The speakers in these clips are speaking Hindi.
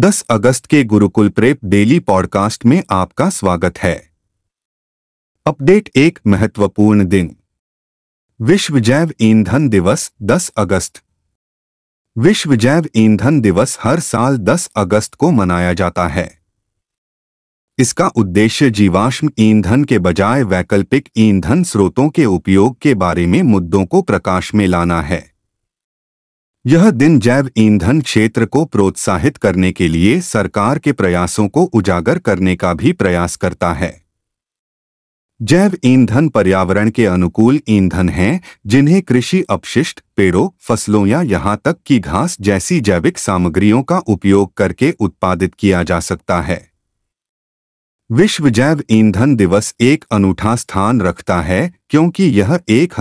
10 अगस्त के गुरुकुल प्रेप डेली पॉडकास्ट में आपका स्वागत है अपडेट एक महत्वपूर्ण दिन विश्व जैव ईंधन दिवस 10 अगस्त विश्व जैव ईंधन दिवस हर साल 10 अगस्त को मनाया जाता है इसका उद्देश्य जीवाश्म ईंधन के बजाय वैकल्पिक ईंधन स्रोतों के उपयोग के बारे में मुद्दों को प्रकाश में लाना है यह दिन जैव ईंधन क्षेत्र को प्रोत्साहित करने के लिए सरकार के प्रयासों को उजागर करने का भी प्रयास करता है जैव ईंधन पर्यावरण के अनुकूल ईंधन हैं जिन्हें कृषि अपशिष्ट पेड़ों फसलों या यहाँ तक कि घास जैसी जैविक सामग्रियों का उपयोग करके उत्पादित किया जा सकता है विश्व जैव ईंधन दिवस एक अनूठा स्थान रखता है क्योंकि यह एक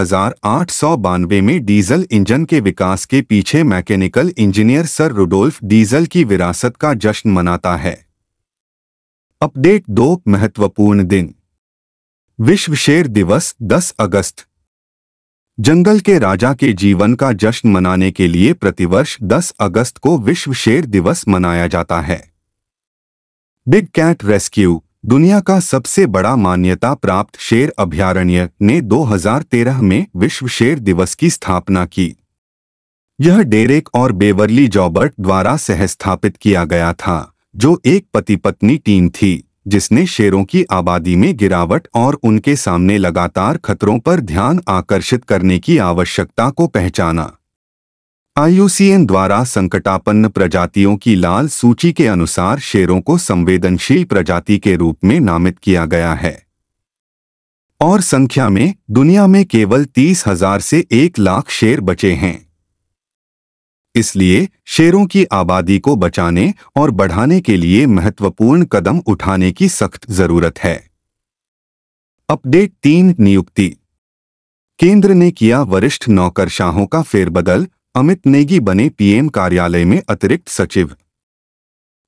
में डीजल इंजन के विकास के पीछे mechanical engineer sir Rudolf Diesel की विरासत का जश्न मनाता है अपडेट दो महत्वपूर्ण दिन विश्व शेर दिवस 10 अगस्त जंगल के राजा के जीवन का जश्न मनाने के लिए प्रतिवर्ष 10 अगस्त को विश्व शेर दिवस मनाया जाता है बिग कैट रेस्क्यू दुनिया का सबसे बड़ा मान्यता प्राप्त शेर अभ्यारण्य ने 2013 में विश्व शेर दिवस की स्थापना की यह डेरेक और बेवरली जॉबर्ट द्वारा सहस्थापित किया गया था जो एक पति पत्नी टीम थी जिसने शेरों की आबादी में गिरावट और उनके सामने लगातार खतरों पर ध्यान आकर्षित करने की आवश्यकता को पहचाना आईयूसीएन द्वारा संकटापन्न प्रजातियों की लाल सूची के अनुसार शेरों को संवेदनशील प्रजाति के रूप में नामित किया गया है और संख्या में दुनिया में केवल तीस हजार से एक लाख शेर बचे हैं इसलिए शेरों की आबादी को बचाने और बढ़ाने के लिए महत्वपूर्ण कदम उठाने की सख्त जरूरत है अपडेट तीन नियुक्ति केंद्र ने किया वरिष्ठ नौकरशाहों का फेरबदल अमित नेगी बने पीएम कार्यालय में अतिरिक्त सचिव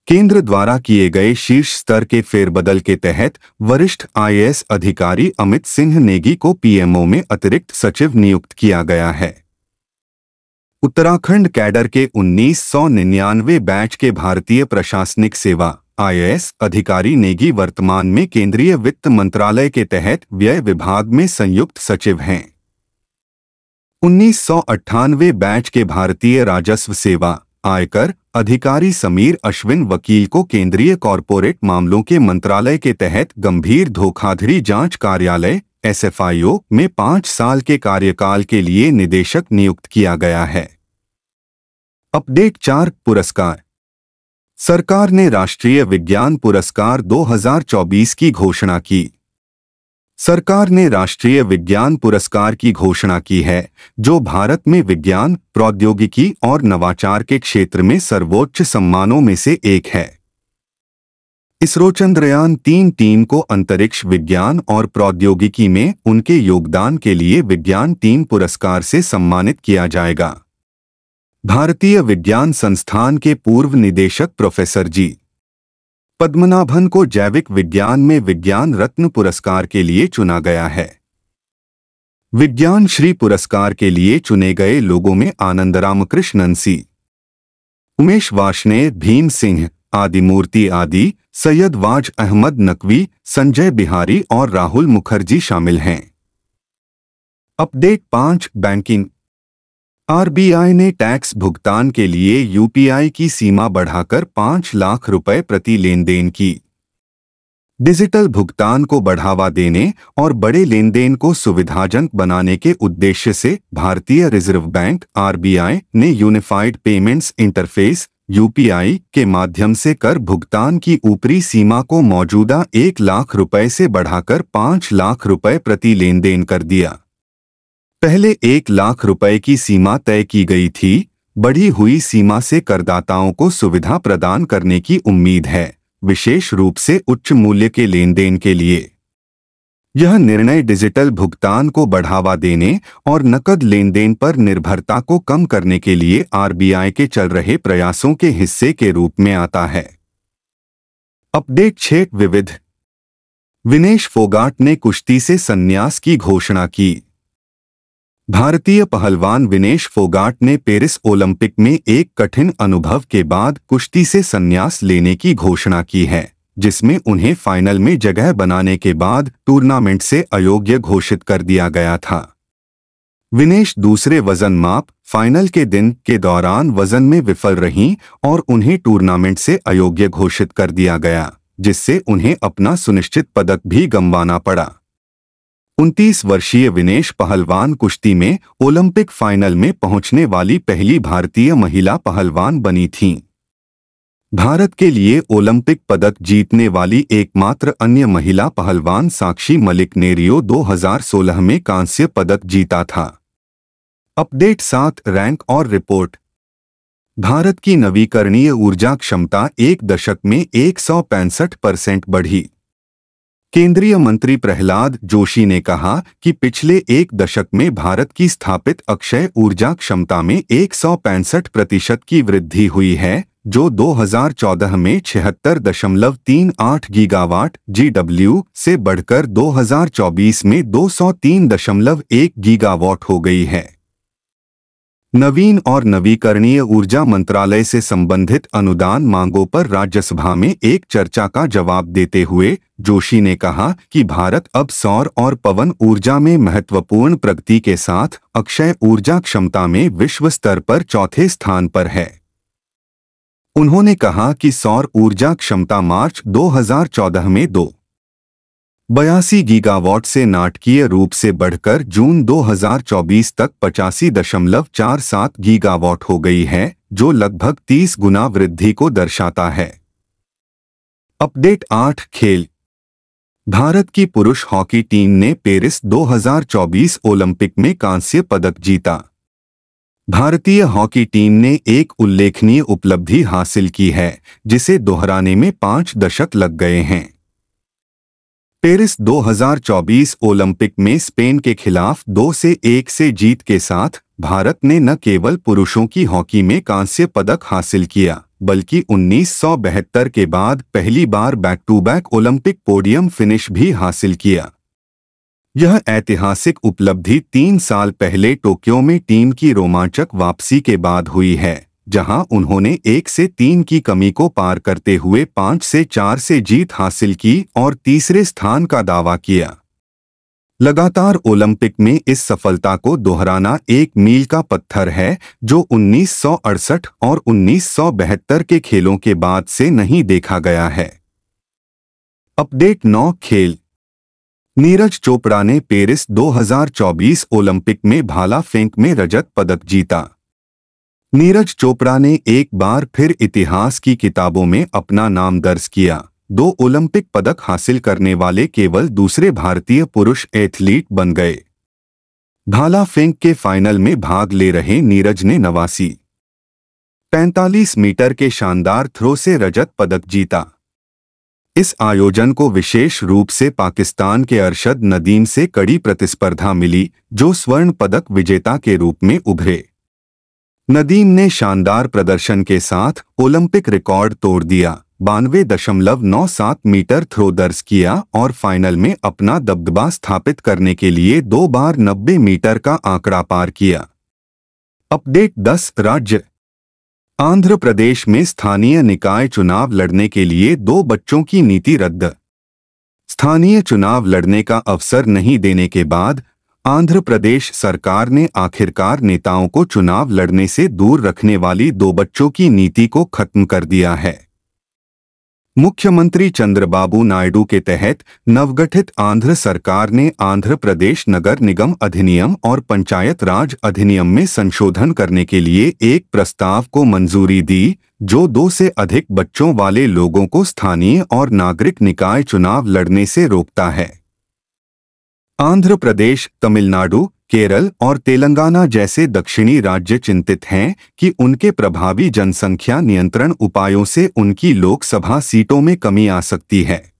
केंद्र द्वारा किए गए शीर्ष स्तर के फेरबदल के तहत वरिष्ठ आईएएस अधिकारी अमित सिंह नेगी को पीएमओ में अतिरिक्त सचिव नियुक्त किया गया है उत्तराखंड कैडर के 1999 बैच के भारतीय प्रशासनिक सेवा आईएएस अधिकारी नेगी वर्तमान में केंद्रीय वित्त मंत्रालय के तहत व्यय विभाग में संयुक्त सचिव हैं उन्नीस बैच के भारतीय राजस्व सेवा आयकर अधिकारी समीर अश्विन वकील को केंद्रीय कॉरपोरेट मामलों के मंत्रालय के तहत गंभीर धोखाधड़ी जांच कार्यालय एसएफआईओ में पाँच साल के कार्यकाल के लिए निदेशक नियुक्त किया गया है अपडेट चार पुरस्कार सरकार ने राष्ट्रीय विज्ञान पुरस्कार 2024 की घोषणा की सरकार ने राष्ट्रीय विज्ञान पुरस्कार की घोषणा की है जो भारत में विज्ञान प्रौद्योगिकी और नवाचार के क्षेत्र में सर्वोच्च सम्मानों में से एक है इसरो चंद्रयान तीन टीम को अंतरिक्ष विज्ञान और प्रौद्योगिकी में उनके योगदान के लिए विज्ञान टीम पुरस्कार से सम्मानित किया जाएगा भारतीय विज्ञान संस्थान के पूर्व निदेशक प्रोफेसर जी पद्मनाभन को जैविक विज्ञान में विज्ञान रत्न पुरस्कार के लिए चुना गया है विज्ञान श्री पुरस्कार के लिए चुने गए लोगों में आनंद कृष्णन सी उमेश वाशने भीम सिंह आदिमूर्ति आदि सैयद वाज अहमद नकवी संजय बिहारी और राहुल मुखर्जी शामिल हैं अपडेट पांच बैंकिंग आरबीआई ने टैक्स भुगतान के लिए यूपीआई की सीमा बढ़ाकर पाँच लाख रुपए प्रति लेनदेन की डिजिटल भुगतान को बढ़ावा देने और बड़े लेनदेन को सुविधाजनक बनाने के उद्देश्य से भारतीय रिजर्व बैंक आरबीआई ने यूनिफाइड पेमेंट्स इंटरफेस यूपीआई के माध्यम से कर भुगतान की ऊपरी सीमा को मौजूदा एक लाख रुपए से बढ़ाकर पाँच लाख रुपए प्रति लेनदेन कर दिया पहले एक लाख रुपए की सीमा तय की गई थी बढ़ी हुई सीमा से करदाताओं को सुविधा प्रदान करने की उम्मीद है विशेष रूप से उच्च मूल्य के लेन देन के लिए यह निर्णय डिजिटल भुगतान को बढ़ावा देने और नकद लेन देन पर निर्भरता को कम करने के लिए आरबीआई के चल रहे प्रयासों के हिस्से के रूप में आता है अपडेट छेट विविध विनेश फोगाट ने कुश्ती से संन्यास की घोषणा की भारतीय पहलवान विनेश फोगाट ने पेरिस ओलंपिक में एक कठिन अनुभव के बाद कुश्ती से संन्यास लेने की घोषणा की है जिसमें उन्हें फाइनल में जगह बनाने के बाद टूर्नामेंट से अयोग्य घोषित कर दिया गया था विनेश दूसरे वजन माप फाइनल के दिन के दौरान वजन में विफल रहीं और उन्हें टूर्नामेंट से अयोग्य घोषित कर दिया गया जिससे उन्हें अपना सुनिश्चित पदक भी गंवाना पड़ा उनतीस वर्षीय विनेश पहलवान कुश्ती में ओलंपिक फाइनल में पहुंचने वाली पहली भारतीय महिला पहलवान बनी थीं भारत के लिए ओलंपिक पदक जीतने वाली एकमात्र अन्य महिला पहलवान साक्षी मलिक ने रियो 2016 में कांस्य पदक जीता था अपडेट सात रैंक और रिपोर्ट भारत की नवीकरणीय ऊर्जा क्षमता एक दशक में एक परसेंट बढ़ी केंद्रीय मंत्री प्रहलाद जोशी ने कहा कि पिछले एक दशक में भारत की स्थापित अक्षय ऊर्जा क्षमता में एक प्रतिशत की वृद्धि हुई है जो 2014 में छिहत्तर दशमलव तीन आठ गीगावाट जी से बढ़कर 2024 में 203.1 गीगावाट हो गई है नवीन और नवीकरणीय ऊर्जा मंत्रालय से संबंधित अनुदान मांगों पर राज्यसभा में एक चर्चा का जवाब देते हुए जोशी ने कहा कि भारत अब सौर और पवन ऊर्जा में महत्वपूर्ण प्रगति के साथ अक्षय ऊर्जा क्षमता में विश्व स्तर पर चौथे स्थान पर है उन्होंने कहा कि सौर ऊर्जा क्षमता मार्च 2014 में दो बयासी गीगावाट से नाटकीय रूप से बढ़कर जून 2024 तक पचासी दशमलव चार सात गीगावाट हो गई है जो लगभग 30 गुना वृद्धि को दर्शाता है अपडेट आठ खेल भारत की पुरुष हॉकी टीम ने पेरिस 2024 ओलंपिक में कांस्य पदक जीता भारतीय हॉकी टीम ने एक उल्लेखनीय उपलब्धि हासिल की है जिसे दोहराने में पाँच दशक लग गए हैं पेरिस 2024 ओलंपिक में स्पेन के खिलाफ दो से एक से जीत के साथ भारत ने न केवल पुरुषों की हॉकी में कांस्य पदक हासिल किया बल्कि उन्नीस के बाद पहली बार back to back Olympic podium finish भी हासिल किया यह ऐतिहासिक उपलब्धि तीन साल पहले टोक्यो में टीम की रोमांचक वापसी के बाद हुई है जहां उन्होंने एक से तीन की कमी को पार करते हुए पांच से चार से जीत हासिल की और तीसरे स्थान का दावा किया लगातार ओलंपिक में इस सफलता को दोहराना एक मील का पत्थर है जो 1968 और 1972 के खेलों के बाद से नहीं देखा गया है अपडेट नौ खेल नीरज चोपड़ा ने पेरिस 2024 ओलंपिक में भाला फेंक में रजत पदक जीता नीरज चोपड़ा ने एक बार फिर इतिहास की किताबों में अपना नाम दर्ज किया दो ओलंपिक पदक हासिल करने वाले केवल दूसरे भारतीय पुरुष एथलीट बन गए भाला फेंक के फाइनल में भाग ले रहे नीरज ने नवासी 45 मीटर के शानदार थ्रो से रजत पदक जीता इस आयोजन को विशेष रूप से पाकिस्तान के अरशद नदीम से कड़ी प्रतिस्पर्धा मिली जो स्वर्ण पदक विजेता के रूप में उभरे नदीम ने शानदार प्रदर्शन के साथ ओलंपिक रिकॉर्ड तोड़ दिया बानवे दशमलव नौ सात मीटर थ्रो दर्ज किया और फाइनल में अपना दबदबा स्थापित करने के लिए दो बार नब्बे मीटर का आंकड़ा पार किया अपडेट दस राज्य आंध्र प्रदेश में स्थानीय निकाय चुनाव लड़ने के लिए दो बच्चों की नीति रद्द स्थानीय चुनाव लड़ने का अवसर नहीं देने के बाद आंध्र प्रदेश सरकार ने आखिरकार नेताओं को चुनाव लड़ने से दूर रखने वाली दो बच्चों की नीति को खत्म कर दिया है मुख्यमंत्री चंद्रबाबू नायडू के तहत नवगठित आंध्र सरकार ने आंध्र प्रदेश नगर निगम अधिनियम और पंचायत राज अधिनियम में संशोधन करने के लिए एक प्रस्ताव को मंजूरी दी जो दो से अधिक बच्चों वाले लोगों को स्थानीय और नागरिक निकाय चुनाव लड़ने से रोकता है आंध्र प्रदेश तमिलनाडु केरल और तेलंगाना जैसे दक्षिणी राज्य चिंतित हैं कि उनके प्रभावी जनसंख्या नियंत्रण उपायों से उनकी लोकसभा सीटों में कमी आ सकती है